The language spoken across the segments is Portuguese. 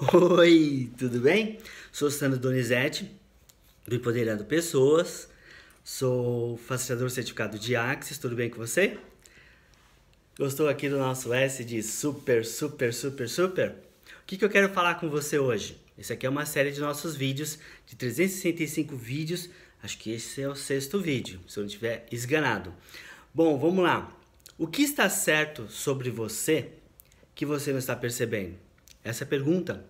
Oi, tudo bem? Sou Sandro Donizete, do Empoderando Pessoas, sou facilitador certificado de Axis, tudo bem com você? Gostou aqui do nosso S de super, super, super, super? O que, que eu quero falar com você hoje? Esse aqui é uma série de nossos vídeos, de 365 vídeos, acho que esse é o sexto vídeo, se eu não estiver esganado. Bom, vamos lá. O que está certo sobre você que você não está percebendo? Essa pergunta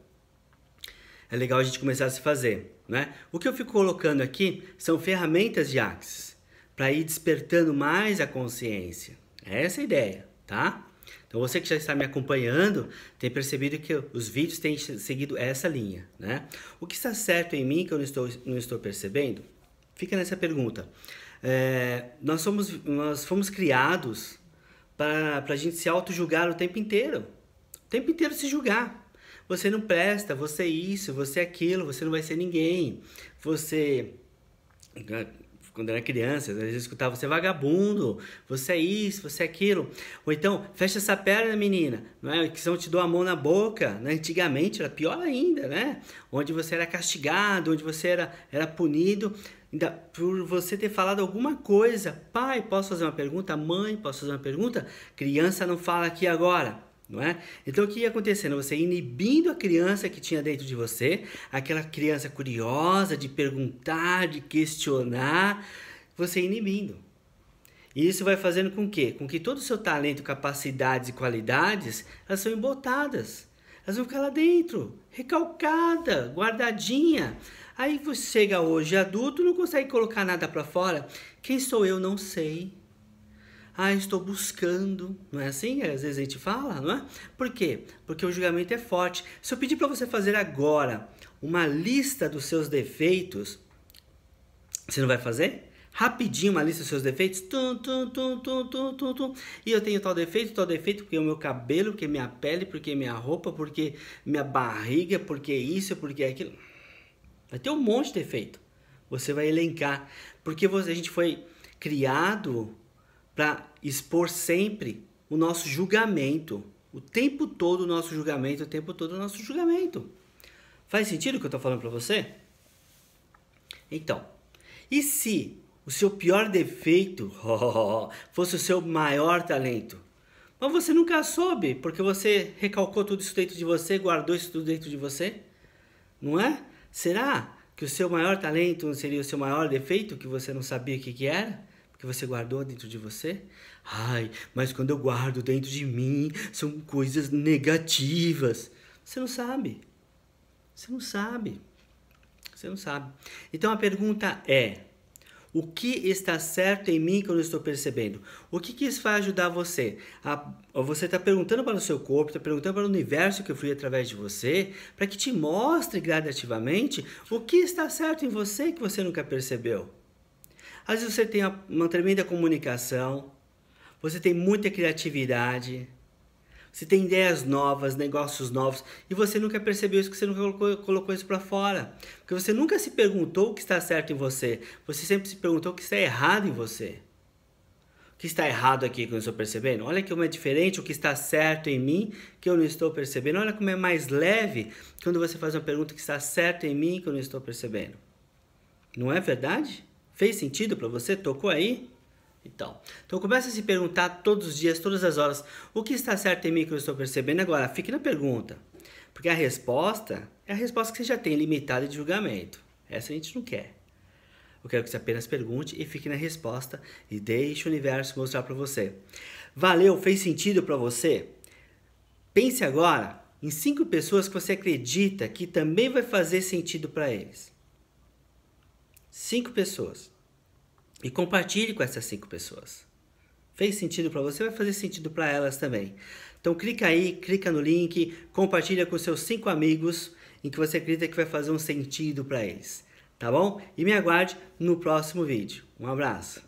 é legal a gente começar a se fazer. Né? O que eu fico colocando aqui são ferramentas de Axis para ir despertando mais a consciência. É essa é a ideia, tá? Então você que já está me acompanhando tem percebido que os vídeos têm seguido essa linha, né? O que está certo em mim que eu não estou, não estou percebendo? Fica nessa pergunta. É, nós, somos, nós fomos criados para a gente se auto-julgar o tempo inteiro. O tempo inteiro se julgar. Você não presta, você é isso, você é aquilo, você não vai ser ninguém. Você. Ah, quando era criança, às vezes eu escutava, você é vagabundo, você é isso, você é aquilo. Ou então, fecha essa perna, menina, não é? Que são te dou a mão na boca. Né? Antigamente era pior ainda, né? Onde você era castigado, onde você era, era punido ainda por você ter falado alguma coisa. Pai, posso fazer uma pergunta? Mãe, posso fazer uma pergunta? Criança não fala aqui agora não é? Então o que ia acontecendo? Você inibindo a criança que tinha dentro de você, aquela criança curiosa de perguntar, de questionar, você inibindo. E isso vai fazendo com que, com que todo o seu talento, capacidades e qualidades, elas são embotadas. Elas vão ficar lá dentro, recalcada, guardadinha. Aí você chega hoje adulto, não consegue colocar nada para fora. Quem sou eu não sei ah, estou buscando. Não é assim? Às vezes a gente fala, não é? Por quê? Porque o julgamento é forte. Se eu pedir para você fazer agora uma lista dos seus defeitos, você não vai fazer? rapidinho uma lista dos seus defeitos. Tum, tum, tum, tum, tum, tum, tum. E eu tenho tal defeito, tal defeito, porque o meu cabelo, porque minha pele, porque minha roupa, porque minha barriga, porque isso, porque aquilo. Vai ter um monte de defeito. Você vai elencar. Porque você, a gente foi criado para expor sempre o nosso julgamento. O tempo todo o nosso julgamento, o tempo todo o nosso julgamento. Faz sentido o que eu estou falando para você? Então, e se o seu pior defeito fosse o seu maior talento? Mas você nunca soube, porque você recalcou tudo isso dentro de você, guardou isso tudo dentro de você? Não é? Será que o seu maior talento não seria o seu maior defeito que você não sabia o que, que era? que você guardou dentro de você? Ai, mas quando eu guardo dentro de mim, são coisas negativas. Você não sabe. Você não sabe. Você não sabe. Então a pergunta é: o que está certo em mim que eu não estou percebendo? O que, que isso vai ajudar você? A, você está perguntando para o seu corpo, está perguntando para o universo que eu fui através de você, para que te mostre gradativamente o que está certo em você que você nunca percebeu. Às vezes você tem uma tremenda comunicação, você tem muita criatividade, você tem ideias novas, negócios novos, e você nunca percebeu isso, que você nunca colocou, colocou isso para fora. Porque você nunca se perguntou o que está certo em você, você sempre se perguntou o que está errado em você. O que está errado aqui que eu não estou percebendo? Olha como é diferente o que está certo em mim que eu não estou percebendo. Olha como é mais leve quando você faz uma pergunta que está certo em mim que eu não estou percebendo. Não é verdade? Fez sentido para você? Tocou aí? Então, então comece a se perguntar todos os dias, todas as horas, o que está certo em mim que eu estou percebendo agora? Fique na pergunta, porque a resposta é a resposta que você já tem, limitada de julgamento. Essa a gente não quer. Eu quero que você apenas pergunte e fique na resposta e deixe o universo mostrar para você. Valeu, fez sentido para você? Pense agora em cinco pessoas que você acredita que também vai fazer sentido para eles cinco pessoas e compartilhe com essas cinco pessoas. Fez sentido para você, vai fazer sentido para elas também. Então clica aí, clica no link, compartilha com seus cinco amigos em que você acredita que vai fazer um sentido para eles, tá bom? E me aguarde no próximo vídeo. Um abraço.